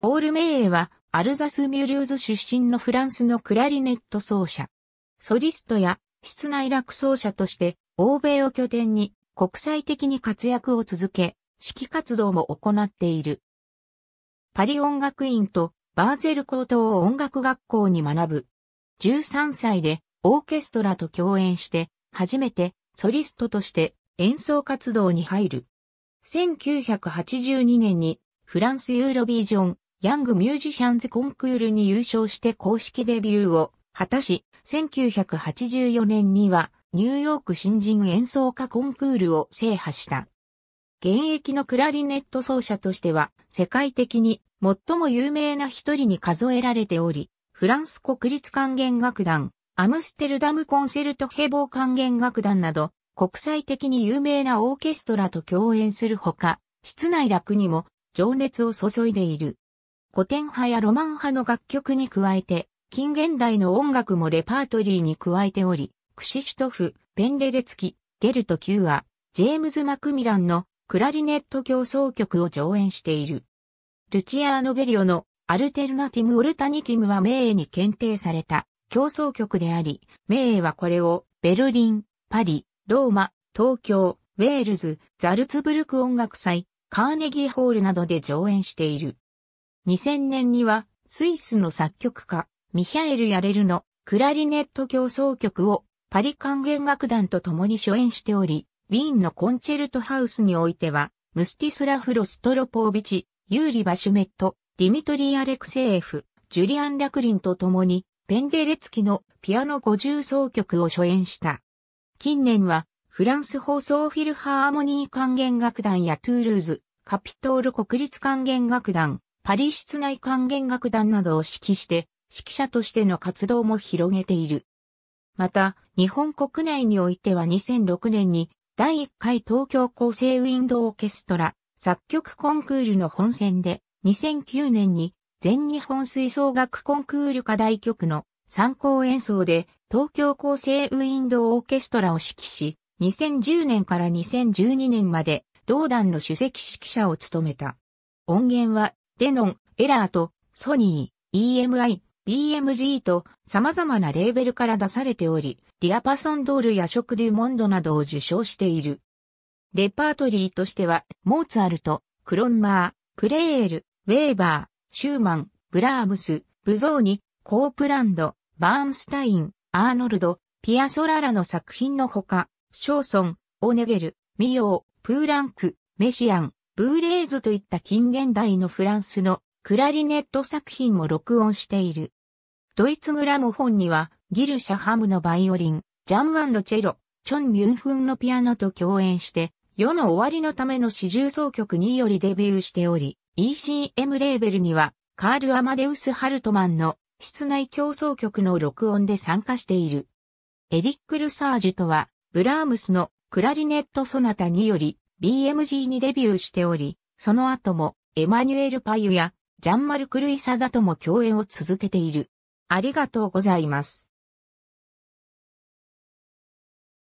オール・メイエは、アルザス・ミュリルーズ出身のフランスのクラリネット奏者。ソリストや室内楽奏者として、欧米を拠点に国際的に活躍を続け、指揮活動も行っている。パリ音楽院とバーゼル高等音楽学校に学ぶ。13歳でオーケストラと共演して、初めてソリストとして演奏活動に入る。1982年にフランスユーロビジョンヤングミュージシャンズコンクールに優勝して公式デビューを果たし、1984年にはニューヨーク新人演奏家コンクールを制覇した。現役のクラリネット奏者としては世界的に最も有名な一人に数えられており、フランス国立管弦楽団、アムステルダムコンセルトヘボー管弦楽団など、国際的に有名なオーケストラと共演するほか、室内楽にも情熱を注いでいる。古典派やロマン派の楽曲に加えて、近現代の音楽もレパートリーに加えており、クシシュトフ、ベンデレツキ、ゲルト・キューア、ジェームズ・マクミランのクラリネット競争曲を上演している。ルチアーノ・ベリオのアルテルナティム・オルタニティムは名誉に検定された競争曲であり、名誉はこれをベルリン、パリ、ローマ、東京、ウェールズ、ザルツブルク音楽祭、カーネギーホールなどで上演している。2000年にはスイスの作曲家、ミヒャエル・ヤレルのクラリネット競奏曲をパリ管弦楽団と共に初演しており、ウィーンのコンチェルトハウスにおいては、ムスティスラフ・ロストロポービチ、ユーリ・バシュメット、ディミトリー・アレクセーフ、ジュリアン・ラクリンと共に、ペンデレツキのピアノ50奏曲を初演した。近年は、フランス放送フィルハーモニー管弦楽団やトゥールーズ、カピトール国立管弦楽団、パリ室内管弦楽団などを指揮して、指揮者としての活動も広げている。また、日本国内においては2006年に、第1回東京厚生ウィンドオーケストラ作曲コンクールの本選で、2009年に全日本吹奏楽コンクール課題曲の参考演奏で東京厚生ウィンドオーケストラを指揮し、2010年から2012年まで同団の主席指揮者を務めた。音源はデノン、エラーと、ソニー、EMI、BMG と様々なレーベルから出されており、ディアパソンドールやショクデュモンドなどを受賞している。レパートリーとしては、モーツァルト、クロンマー、プレール、ウェーバー、シューマン、ブラームス、ブゾーニ、コープランド、バーンスタイン、アーノルド、ピアソララの作品のほか、ショーソン、オネゲル、ミヨー、プーランク、メシアン、ブーレーズといった近現代のフランスのクラリネット作品も録音している。ドイツグラム本にはギルシャハムのバイオリン、ジャンワンド・チェロ、チョン・ミュンフンのピアノと共演して、世の終わりのための四重奏曲によりデビューしており、ECM レーベルにはカール・アマデウス・ハルトマンの室内競争曲の録音で参加している。エリック・ルサージュとは、ブラームスのクラリネット・ソナタにより、BMG にデビューしており、その後もエマニュエル・パユやジャンマルク・ルイサダとも共演を続けている。ありがとうございます。